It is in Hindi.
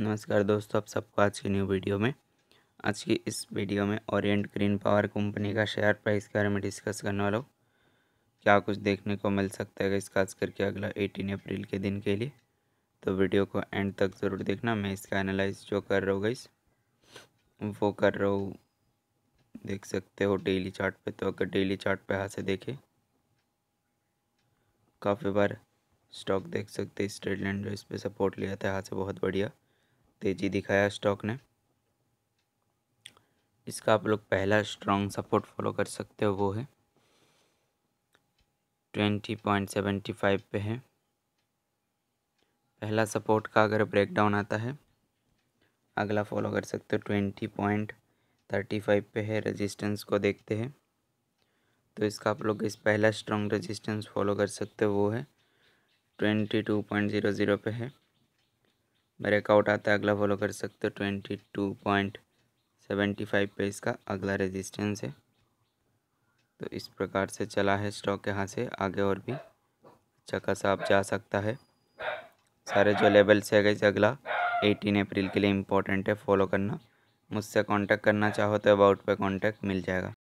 नमस्कार दोस्तों आप सबको आज की न्यू वीडियो में आज की इस वीडियो में ओरिएंट ग्रीन पावर कंपनी का शेयर प्राइस के बारे में डिस्कस करने वाला हूँ क्या कुछ देखने को मिल सकता है इस खास करके अगला एटीन अप्रैल के दिन के लिए तो वीडियो को एंड तक ज़रूर देखना मैं इसका एनालाइज जो कर रहा हूँ गई वो कर रहा हूँ देख सकते हो डेली चार्ट पे तो अगर डेली चार्ट पे यहाँ से देखें काफ़ी बार स्टॉक देख सकते हैं स्ट्रेट लैंड जो इस पर सपोर्ट लिया था यहाँ से बहुत बढ़िया तेज़ी दिखाया स्टॉक ने इसका आप लोग पहला स्ट्रॉन्ग सपोर्ट फॉलो कर सकते हो वो है ट्वेंटी पॉइंट सेवेंटी फाइव पे है पहला सपोर्ट का अगर ब्रेकडाउन आता है अगला फॉलो कर सकते हो ट्वेंटी पॉइंट थर्टी फाइव पे है रेजिस्टेंस को देखते हैं तो इसका आप लोग इस पहला स्ट्रॉन्ग रेजिस्टेंस फॉलो कर सकते हो वो है twenty two point zero zero पे है ब्रेकआउट आता है अगला फॉलो कर सकते हो twenty two point seventy five पे इसका अगला रेजिस्टेंस है तो इस प्रकार से चला है स्टॉक यहाँ से आगे और भी अच्छा खासा आप जा सकता है सारे जो लेवल्स है गए अगला एटीन अप्रैल के लिए इम्पोर्टेंट है फॉलो करना मुझसे कांटेक्ट करना चाहो तो अबाउट पे कांटेक्ट मिल जाएगा